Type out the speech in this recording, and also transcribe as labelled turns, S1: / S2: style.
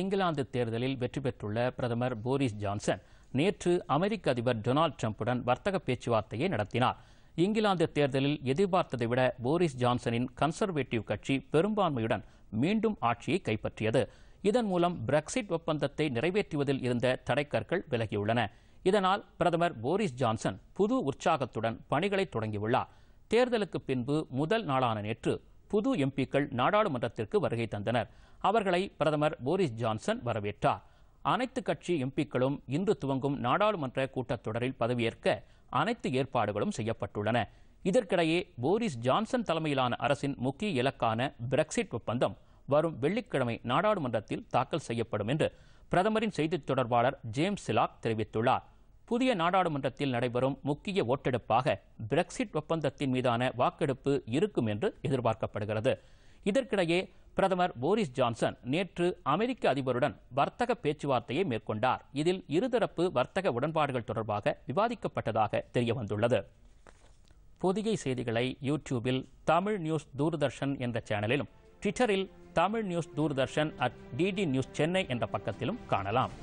S1: இங்கிலாந்து தேர்தலில் வெற்றி பெற்றுள்ள பிரதமர் போரிஸ் ஜான்சன் நேற்று அமெரிக்க அதிபர் டொனால்டு டிரம்புடன் வர்த்தக பேச்சுவார்த்தையை நடத்தினார் இங்கிலாந்து தேர்தலில் எதிர்பார்த்ததை விட போரிஸ் ஜான்சனின் கன்சர்வேட்டிவ் கட்சி பெரும்பான்மையுடன் மீண்டும் ஆட்சியை கைப்பற்றியது இதன் மூலம் பிரெக்சிட் ஒப்பந்தத்தை நிறைவேற்றுவதில் இருந்த தடைக்கற்கள் விலகியுள்ளன இதனால் பிரதமர் போரிஸ் ஜான்சன் புது உற்சாகத்துடன் பணிகளை தொடங்கியுள்ளார் தேர்தலுக்கு பின்பு முதல் நாளான நேற்று புது எம்பிக்கள் நாடாளுமன்றத்திற்கு வருகை தந்தனர் அவர்களை பிரதமர் போரிஸ் ஜான்சன் வரவேற்றார் அனைத்து கட்சி எம்பிக்களும் இன்று துவங்கும் நாடாளுமன்ற கூட்டத்தொடரில் பதவியேற்க அனைத்து ஏற்பாடுகளும் செய்யப்பட்டுள்ளன இதற்கிடையே போரிஸ் ஜான்சன் தலைமையிலான அரசின் முக்கிய இலக்கான பிரெக்சிட் ஒப்பந்தம் வரும் வெள்ளிக்கிழமை நாடாளுமன்றத்தில் தாக்கல் செய்யப்படும் என்று பிரதமரின் செய்தித் தொடர்பாளர் ஜேம்ஸ் சிலாக் தெரிவித்துள்ளார் புதிய நாடாளுமன்றத்தில் நடைபெறும் முக்கிய ஓட்டெடுப்பாக பிரெக்சிட் ஒப்பந்தத்தின் மீதான வாக்கெடுப்பு இருக்கும் என்று எதிர்பார்க்கப்படுகிறது இதற்கிடையே பிரதமர் போரிஸ் ஜான்சன் நேற்று அமெரிக்க அதிபருடன் வர்த்தக பேச்சுவார்த்தையை மேற்கொண்டார் இதில் இருதரப்பு வர்த்தக உடன்பாடுகள் தொடர்பாக விவாதிக்கப்பட்டதாக தெரியவந்துள்ளது புதிய செய்திகளை யூடியூபில் தமிழ் நியூஸ் தூர்தர்ஷன் என்ற சேனலிலும் ட்விட்டரில் Tamil news Doordarshan at DD news Chennai என்ற பக்கத்திலும் காணலாம்